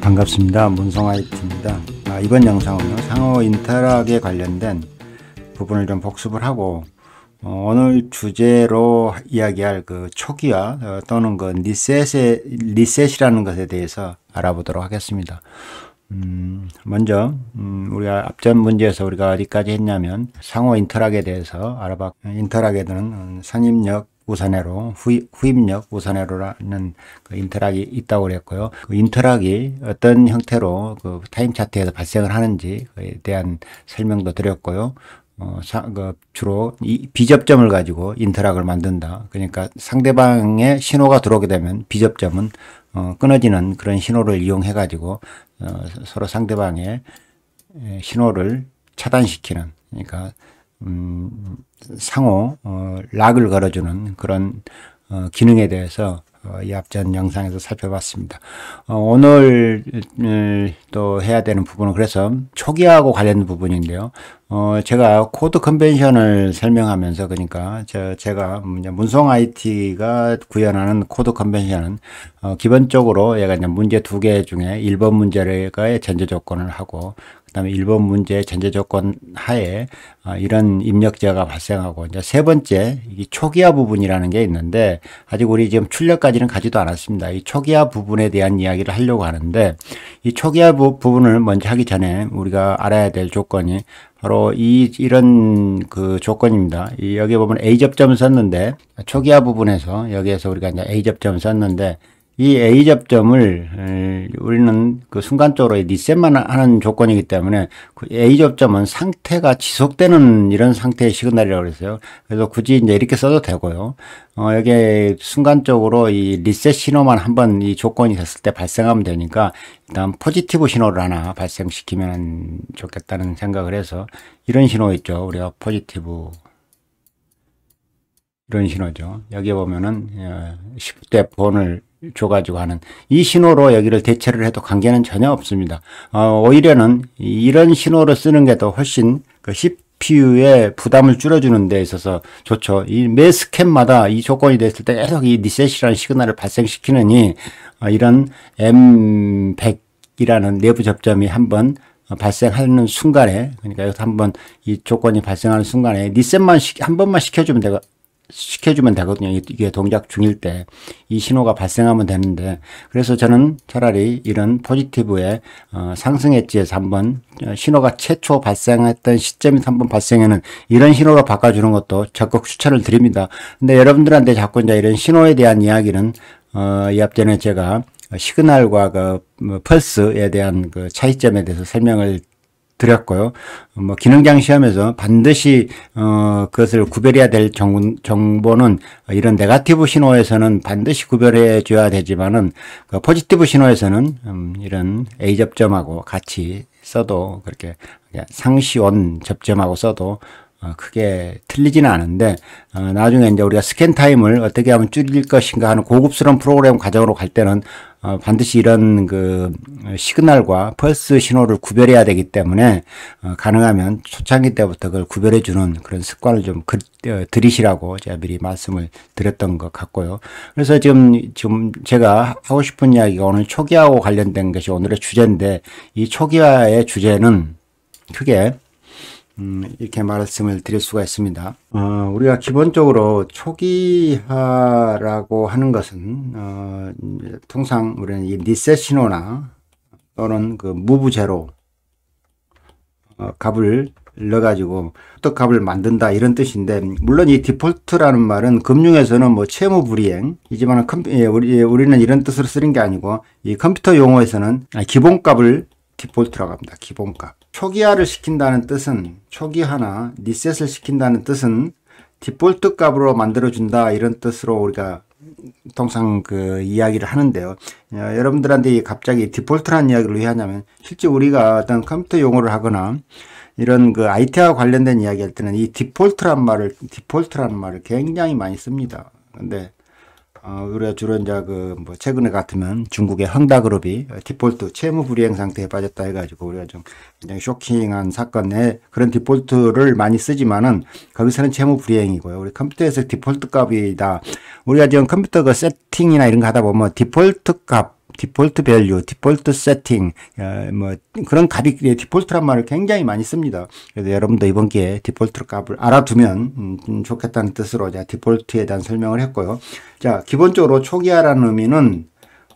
반갑습니다. 문성아이트입니다. 아, 이번 영상은요. 상호 인터락에 관련된 부분을 좀 복습을 하고 어, 오늘 주제로 이야기할 그 초기화 어, 또는 그 리셋의 리셋이라는 것에 대해서 알아보도록 하겠습니다. 음, 먼저 음, 우리가 앞전 문제에서 우리가 어디까지 했냐면 상호 인터락에 대해서 알아봤 인터락에 드는 음, 선입력 우산회로 후입, 력 우산회로라는 그 인터락이 있다고 그랬고요. 그 인터락이 어떤 형태로 그 타임 차트에서 발생을 하는지에 대한 설명도 드렸고요. 어, 사, 그 주로 이 비접점을 가지고 인터락을 만든다. 그러니까 상대방의 신호가 들어오게 되면 비접점은 어, 끊어지는 그런 신호를 이용해 가지고 어, 서로 상대방의 신호를 차단시키는 그러니까 음, 상호 어, 락을 걸어주는 그런 어, 기능에 대해서 어, 이 앞전 영상에서 살펴봤습니다. 어, 오늘 음, 또 해야 되는 부분은 그래서 초기화하고 관련된 부분인데요. 어, 제가 코드 컨벤션을 설명하면서 그러니까 제, 가 문성 IT가 구현하는 코드 컨벤션은 어, 기본적으로 얘가 이제 문제 두 개 중에 1번 문제가 전제 조건을 하고 그다음에 1번 문제 전제 조건 하에 어, 이런 입력제가 발생하고 이제 세 번째 이 초기화 부분이라는 게 있는데 아직 우리 지금 출력까지는 가지도 않았습니다. 이 초기화 부분에 대한 이야기를 하려고 하는데 이 초기화 부, 부분을 먼저 하기 전에 우리가 알아야 될 조건이 바로 이 이런 그 조건입니다. 여기 보면 A 접점 썼는데 초기화 부분에서 여기에서 우리가 이제 A 접점 썼는데 이 A 접점을 우리는 그 순간적으로 리셋만 하는 조건이기 때문에 그 A 접점은 상태가 지속되는 이런 상태의 시그널이라고 그랬어요. 그래서 굳이 이제 이렇게 써도 되고요. 어, 여기 순간적으로 이 리셋 신호만 한번 이 조건이 됐을 때 발생하면 되니까 일단 포지티브 신호를 하나 발생시키면 좋겠다는 생각을 해서 이런 신호 있죠. 우리가 포지티브 이런 신호죠. 여기 보면은 10대 어, 본을 줘가지고 하는 이 신호로 여기를 대체를 해도 관계는 전혀 없습니다. 어, 오히려는 이런 신호로 쓰는 게 더 훨씬 그 CPU의 부담을 줄여주는 데 있어서 좋죠. 이매 스캔마다 이 조건이 됐을 때 계속 이 리셋이라는 시그널을 발생시키느니 어, 이런 M100이라는 내부 접점이 한 번 발생하는 순간에 그러니까 여기서 한 번 이 조건이 발생하는 순간에 리셋만 시, 한 번만 시켜주면 되고 시켜주면 되거든요. 이게 동작 중일 때 이 신호가 발생하면 되는데 그래서 저는 차라리 이런 포지티브의 어, 상승 엣지에서 한번 어, 신호가 최초 발생했던 시점에서 한번 발생하는 이런 신호로 바꿔주는 것도 적극 추천을 드립니다. 근데 여러분들한테 자꾸 이제 이런 신호에 대한 이야기는 어, 이 앞전에 제가 시그널과 그 뭐, 펄스에 대한 그 차이점에 대해서 설명을 드렸고요. 뭐 기능장 시험에서 반드시 어 그것을 구별해야 될 정, 정보는 이런 네가티브 신호에서는 반드시 구별해 줘야 되지만은 그 포지티브 신호에서는 음 이런 A 접점하고 같이 써도 그렇게 상시원 접점하고 써도 어, 크게 틀리지는 않은데 어, 나중에 이제 우리가 스캔 타임을 어떻게 하면 줄일 것인가 하는 고급스러운 프로그램 과정으로 갈 때는 어, 반드시 이런 그 어, 시그널과 펄스 신호를 구별해야 되기 때문에 어, 가능하면 초창기 때부터 그걸 구별해 주는 그런 습관을 좀 그, 어, 들이시라고 제가 미리 말씀을 드렸던 것 같고요. 그래서 지금 지금 제가 하고 싶은 이야기가 오늘 초기화하고 관련된 것이 오늘의 주제인데 이 초기화의 주제는 크게 음, 이렇게 말씀을 드릴 수가 있습니다. 어, 우리가 기본적으로 초기화라고 하는 것은 어, 통상 우리는 이 리셋 신호나 또는 그 무부제로 어, 값을 넣어가지고 또 값을 만든다 이런 뜻인데 물론 이 디폴트라는 말은 금융에서는 뭐 채무 불이행이지만 예, 우리, 예, 우리는 이런 뜻으로 쓰는 게 아니고 이 컴퓨터 용어에서는 기본값을 디폴트라고 합니다. 기본값. 초기화를 시킨다는 뜻은 초기화나 리셋을 시킨다는 뜻은 디폴트 값으로 만들어준다 이런 뜻으로 우리가 통상 그 이야기를 하는데요. 어, 여러분들한테 갑자기 디폴트라는 이야기를 왜 하냐면 실제 우리가 어떤 컴퓨터 용어를 하거나 이런 그 IT와 관련된 이야기 할 때는 이 디폴트란 말을 디폴트란 말을 굉장히 많이 씁니다. 근데 어, 우리가 주로 이제 그뭐 최근에 같으면 중국의 헝다그룹이 디폴트 채무 불이행 상태에 빠졌다 해가지고 우리가 좀 굉장히 쇼킹한 사건에 그런 디폴트를 많이 쓰지만은 거기서는 채무 불이행이고요. 우리 컴퓨터에서 디폴트 값이다. 우리가 지금 컴퓨터 그 세팅이나 이런 거 하다 보면 디폴트 값 디폴트 밸류, 디폴트 세팅, 어, 뭐 그런 값이 디폴트란 말을 굉장히 많이 씁니다. 그래서 여러분도 이번 기회에 디폴트 값을 알아두면 음, 음, 좋겠다는 뜻으로 제 디폴트에 대한 설명을 했고요. 자, 기본적으로 초기화라는 의미는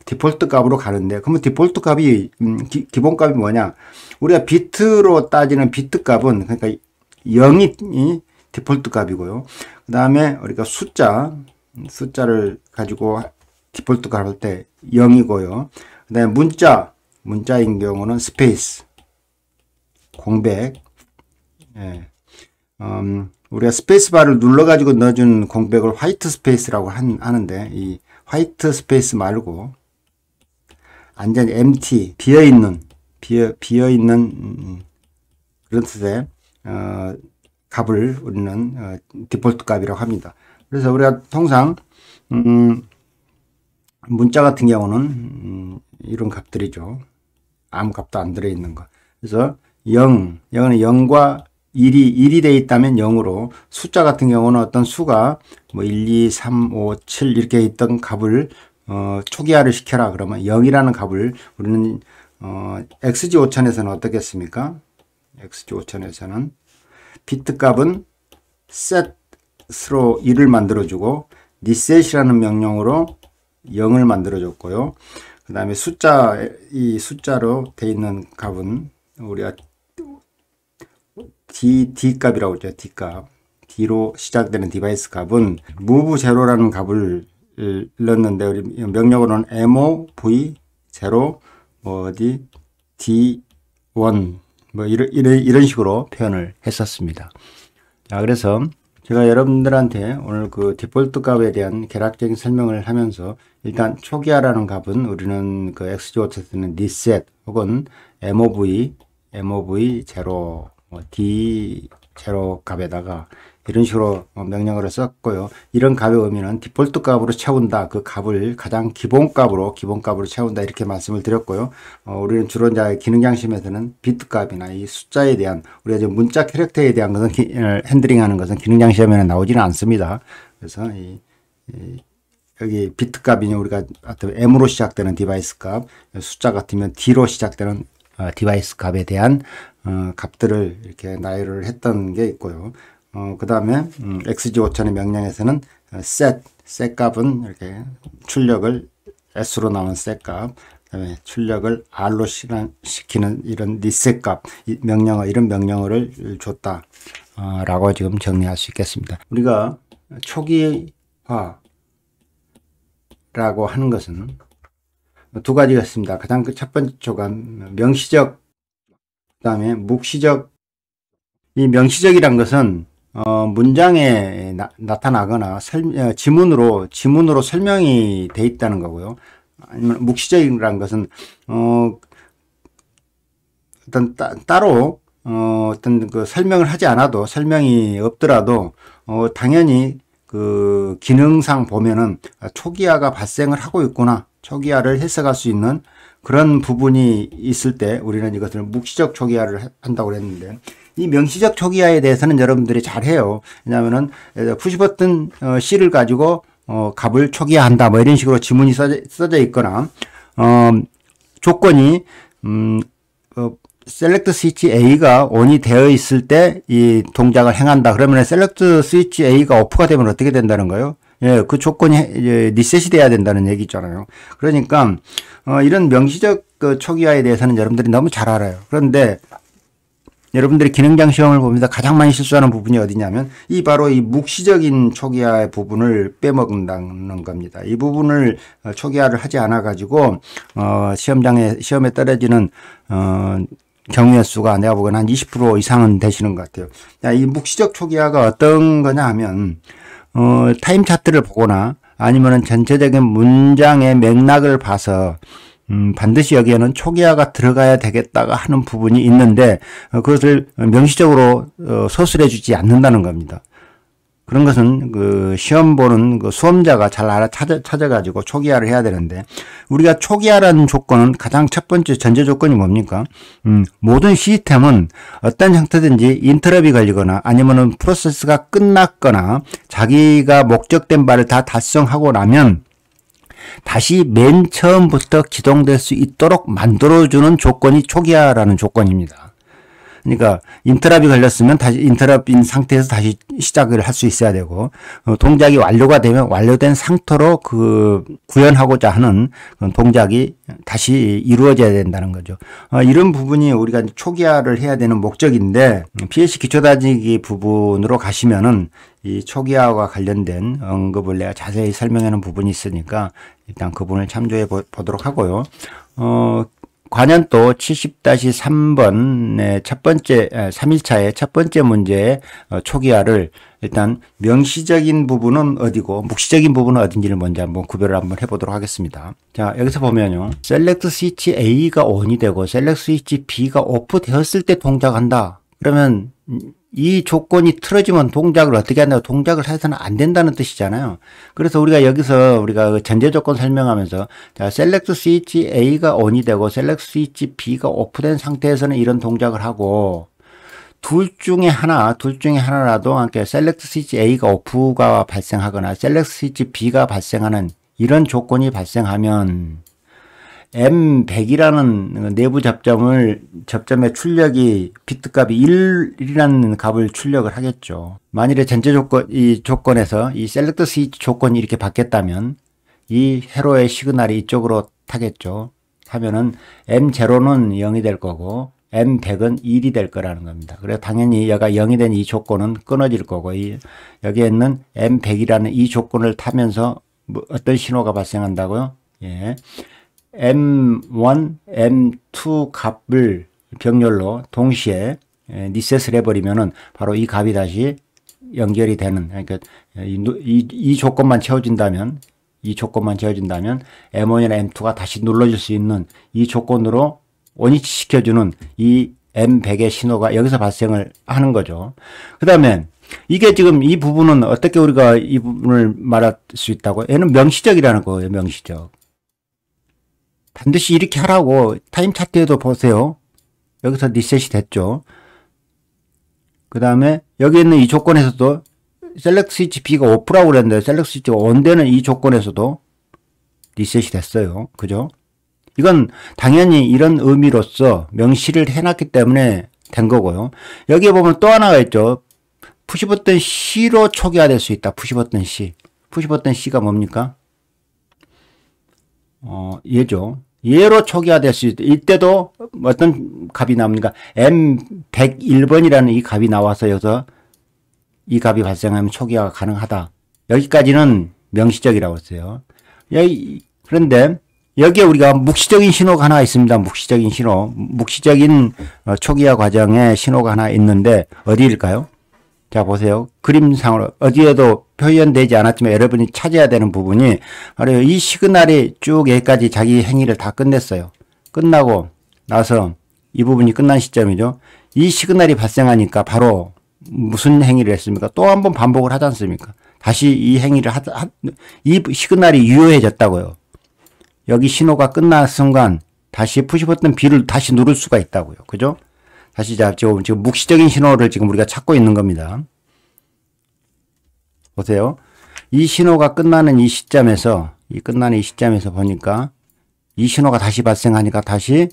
디폴트 값으로 가는데 그러면 디폴트 값이 음, 기, 기본 값이 뭐냐? 우리가 비트로 따지는 비트 값은 그러니까 0이 디폴트 값이고요. 그 다음에 우리가 숫자 숫자를 가지고 디폴트 값일 때 0이고요. 그 다음에 문자, 문자인 경우는 스페이스, 공백. 예. 음, 우리가 스페이스바를 눌러가지고 넣어준 공백을 화이트 스페이스라고 한, 하는데, 이 화이트 스페이스 말고, 완전 MT, 비어있는, 비어, 비어있는, 음, 그런 뜻의, 어, 값을 우리는 어, 디폴트 값이라고 합니다. 그래서 우리가 통상, 음, 문자 같은 경우는 음, 이런 값들이죠. 아무 값도 안 들어있는 거. 그래서 0, 0은 0과 1이 1이 돼 있다면 0으로 숫자 같은 경우는 어떤 수가 뭐 1, 2, 3, 5, 7 이렇게 있던 값을 어, 초기화를 시켜라 그러면 0이라는 값을 우리는 어, XG 5000에서는 어떻겠습니까? XG 5000에서는 비트 값은 set으로 1을 만들어주고 reset이라는 명령으로 0을 만들어줬고요. 그 다음에 숫자, 이 숫자로 돼 있는 값은 우리가 D, D 값이라고 했죠. D 값. D로 시작되는 디바이스 값은 move 제라는 값을 넣는데 우리 명령어로는 mov 제뭐 어디 d1 뭐 이런 이런 식으로 표현을 했었습니다. 자, 그래서 제가 여러분들한테 오늘 그 디폴트 값에 대한 개략적인 설명을 하면서 일단 초기화라는 값은 우리는 그 XGOT 쓰는 리셋 혹은 MOV, MOV 제로, D 뭐 제로 값에다가 이런 식으로 뭐 명령어를 썼고요. 이런 값의 의미는 디폴트 값으로 채운다. 그 값을 가장 기본 값으로 기본 값으로 채운다 이렇게 말씀을 드렸고요. 어, 우리는 주로 이제 기능 양심에서는 비트 값이나 이 숫자에 대한 우리가 지금 문자 캐릭터에 대한 것은 기, 어, 핸들링하는 것은 기능 양심에는 나오지는 않습니다. 그래서 이, 이 여기 비트 값이냐 우리가 M으로 시작되는 디바이스 값, 숫자 같으면 D로 시작되는 어, 디바이스 값에 대한 어, 값들을 이렇게 나열을 했던 게 있고요. 어, 그 다음에 음, XG5000의 명령에서는 어, set, set 값은 이렇게 출력을 S로 나온 set 값, 그다음에 출력을 R로 시키는 이런 리셋 값, 명령어, 이런 명령어를 줬다. 어, 라고 지금 정리할 수 있겠습니다. 우리가 초기화라고 하는 것은 두 가지가 있습니다. 가장 그 첫 번째 조가 명시적, 그 다음에 묵시적. 이 명시적이란 것은 어, 문장에 나, 타나거나 설, 어, 지문으로 지문으로 설명이 돼 있다는 거고요. 아니면 묵시적인라는 것은 어, 어떤 따, 따로 어, 어떤 그 설명을 하지 않아도 설명이 없더라도 어, 당연히 그 기능상 보면은 초기화가 발생을 하고 있구나 초기화를 해석할 수 있는 그런 부분이 있을 때 우리는 이것을 묵시적 초기화를 한다고 그랬는데 이 명시적 초기화에 대해서는 여러분들이 잘 해요. 왜냐하면은 푸시버튼 C를 어, 가지고 어, 값을 초기화한다 뭐 이런 식으로 지문이 써져, 있거나 어, 조건이 음, 어, 셀렉트 스위치 A가 ON이 되어 있을 때 이 동작을 행한다. 그러면 셀렉트 스위치 A가 o f f 가 되면 어떻게 된다는 거예요? 예, 그 조건이 예, 리셋이 돼야 된다는 얘기잖아요. 그러니까 어, 이런 명시적 그 초기화에 대해서는 여러분들이 너무 잘 알아요. 그런데 여러분들이 기능장 시험을 보면서 가장 많이 실수하는 부분이 어디냐면 이 바로 이 묵시적인 초기화의 부분을 빼먹는다는 겁니다. 이 부분을 어, 초기화를 하지 않아 가지고 어 시험장에 시험에 떨어지는 어 경우의 수가 내가 보기엔 한20% 이상은 되시는 것 같아요. 이 묵시적 초기화가 어떤 거냐 하면 어 타임 차트를 보거나 아니면은 전체적인 문장의 맥락을 봐서 음, 반드시 여기에는 초기화가 들어가야 되겠다가 하는 부분이 있는데 어, 그것을 명시적으로 어, 서술해 주지 않는다는 겁니다. 그런 것은 그 시험 보는 그 수험자가 잘 알아 찾아, 찾아가지고 초기화를 해야 되는데 우리가 초기화라는 조건은 가장 첫 번째 전제 조건이 뭡니까? 음, 모든 시스템은 어떤 형태든지 인터럽이 걸리거나 아니면은 프로세스가 끝났거나 자기가 목적된 바를 다 달성하고 나면 다시 맨 처음부터 기동될 수 있도록 만들어주는 조건이 초기화라는 조건입니다. 그러니까 인터랍이 걸렸으면 다시 인터랍인 상태에서 다시 시작을 할 수 있어야 되고 어, 동작이 완료가 되면 완료된 상태로 그 구현하고자 하는 동작이 다시 이루어져야 된다는 거죠. 어, 이런 부분이 우리가 초기화를 해야 되는 목적인데 음, PH 기초다지기 부분으로 가시면은 이 초기화와 관련된 언급을 내가 자세히 설명하는 부분이 있으니까 일단 그 부분을 참조해 보도록 하고요. 어, 관현또 70-3번의 첫 번째, 3일차의 아, 첫 번째 문제의 어, 초기화를 일단 명시적인 부분은 어디고 묵시적인 부분은 어딘지를 먼저 한번 구별을 한번 해보도록 하겠습니다. 자, 여기서 보면요. 셀렉트 스위치 A가 ON이 되고 셀렉트 스위치 B가 OFF 되었을 때 동작한다. 그러면 이 조건이 틀어지면 동작을 어떻게 한다고 동작을 해서는 안 된다는 뜻이잖아요. 그래서 우리가 여기서 우리가 그 전제 조건 설명하면서 자, select s w i A가 on이 되고 select s w i B가 오프된 상태에서는 이런 동작을 하고 둘 중에 하나, 둘 중에 하나라도 함께 셀렉트 스위치 A가 오프가 발생하거나 셀렉트 스위치 B가 발생하는 이런 조건이 발생하면 M100이라는 내부 접점을 접점의 출력이 비트 값이 1이라는 값을 출력을 하겠죠. 만일에 전체 조건 이 조건에서 이 셀렉트 스위치 조건이 이렇게 바뀌었다면 이 회로의 시그널이 이쪽으로 타겠죠. 하면은 M0는 0이 될 거고 M100은 1이 될 거라는 겁니다. 그래서 당연히 얘가 0이 된 이 조건은 끊어질 거고 이 여기에 있는 M100이라는 이 조건을 타면서 뭐 어떤 신호가 발생한다고요? 예. M1, M2 값을 병렬로 동시에 리셋을 해버리면은 바로 이 값이 다시 연결이 되는 그러니까 이, 이, 이 조건만 채워진다면 이 조건만 채워진다면 M1이나 M2가 다시 눌러질 수 있는 이 조건으로 원위치 시켜주는 이 M100의 신호가 여기서 발생을 하는 거죠. 그 다음에 이게 지금 이 부분은 어떻게 우리가 이 부분을 말할 수 있다고? 얘는 명시적이라는 거예요, 명시적. 반드시 이렇게 하라고 타임 차트에도 보세요. 여기서 리셋이 됐죠. 그 다음에 여기 있는 이 조건에서도 셀렉 스위치 B가 오프라고 그랬는데 셀렉 스위치가 온되는 이 조건에서도 리셋이 됐어요. 그죠? 이건 당연히 이런 의미로서 명시를 해놨기 때문에 된 거고요. 여기에 보면 또 하나가 있죠. 푸시 버튼 C로 초기화될 수 있다. 푸시 버튼 C. 푸시 버튼 C가 뭡니까? 어, 얘죠. 예로 초기화될 수 있다. 이때도 어떤 값이 나옵니까? M101번이라는 이 값이 나와서 여기서 이 값이 발생하면 초기화가 가능하다. 여기까지는 명시적이라고 했어요. 여기, 그런데 여기에 우리가 묵시적인 신호가 하나 있습니다. 묵시적인 신호. 묵시적인 어, 초기화 과정에 신호가 하나 있는데 어디일까요? 자, 보세요. 그림상으로 어디에도 표현되지 않았지만 여러분이 찾아야 되는 부분이 바로 이 시그널이 쭉 여기까지 자기 행위를 다 끝냈어요. 끝나고 나서 이 부분이 끝난 시점이죠. 이 시그널이 발생하니까 바로 무슨 행위를 했습니까? 또 한 번 반복을 하지 않습니까? 다시 이 행위를 하다, 이 시그널이 유효해졌다고요. 여기 신호가 끝난 순간 다시 푸시 버튼 B를 다시 누를 수가 있다고요. 그죠? 다시 자, 지금, 지금 묵시적인 신호를 지금 우리가 찾고 있는 겁니다. 보세요. 이 신호가 끝나는 이 시점에서 이 끝나는 이 시점에서 보니까 이 신호가 다시 발생하니까 다시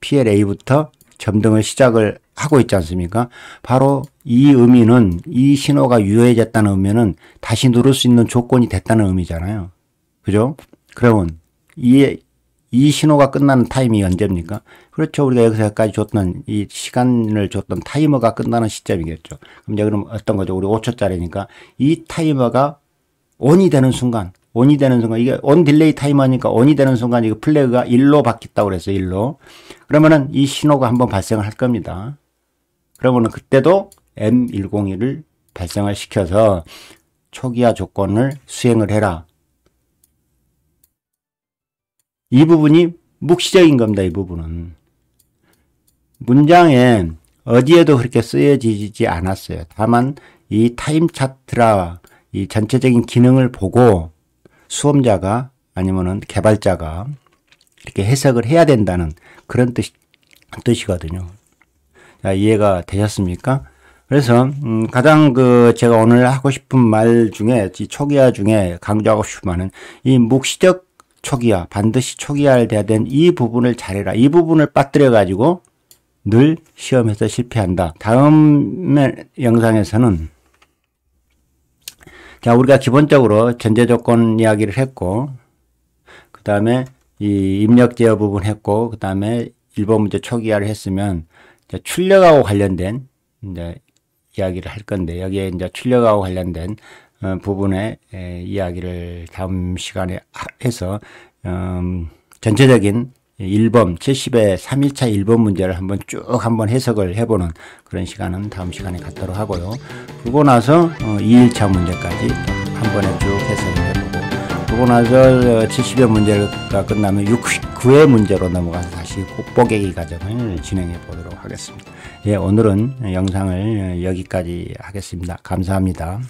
PLA부터 점등을 시작을 하고 있지 않습니까? 바로 이 의미는 이 신호가 유효해졌다는 의미는 다시 누를 수 있는 조건이 됐다는 의미잖아요. 그죠? 그러면 이이 신호가 끝나는 타이밍이 언제입니까? 그렇죠. 우리가 여기서까지 줬던 이 시간을 줬던 타이머가 끝나는 시점이겠죠. 그럼 이제 그럼 어떤 거죠? 우리 5초짜리니까 이 타이머가 온이 되는 순간, 온이 되는 순간, 이게 온 딜레이 타이머니까 온이 되는 순간 이거 플래그가 1로 바뀌었다고 그랬어요. 1로. 그러면은 이 신호가 한번 발생을 할 겁니다. 그러면은 그때도 M101을 발생을 시켜서 초기화 조건을 수행을 해라. 이 부분이 묵시적인 겁니다. 이 부분은. 문장에 어디에도 그렇게 쓰여지지 않았어요. 다만 이 타임 차트라 이 전체적인 기능을 보고 수험자가 아니면은 개발자가 이렇게 해석을 해야 된다는 그런 뜻 뜻이거든요. 자, 이해가 되셨습니까? 그래서 음, 가장 그 제가 오늘 하고 싶은 말 중에 이 초기화 중에 강조하고 싶은 말은 이 묵시적 초기화, 반드시 초기화를 돼야 된 이 부분을 잘해라. 이 부분을 빠뜨려가지고 늘 시험에서 실패한다. 다음 영상에서는 자, 우리가 기본적으로 전제 조건 이야기를 했고, 그 다음에 이 입력 제어 부분 했고, 그 다음에 일번 문제 초기화를 했으면 이제 출력하고 관련된 이제 이야기를 할 건데, 여기에 이제 출력하고 관련된 어, 부분의 이야기를 다음 시간에 해서 음, 전체적인 1범 70의 3일차 1범 문제를 한번 쭉 한번 해석을 해보는 그런 시간은 다음 시간에 갖도록 하고요. 그러고 나서 2일차 어, 문제까지 한 번에 쭉 해석을 해보고 그러고 나서 70의 어, 문제가 끝나면 69의 문제로 넘어가서 다시 뽀개기 과정을 진행해 보도록 하겠습니다. 예, 오늘은 영상을 여기까지 하겠습니다. 감사합니다.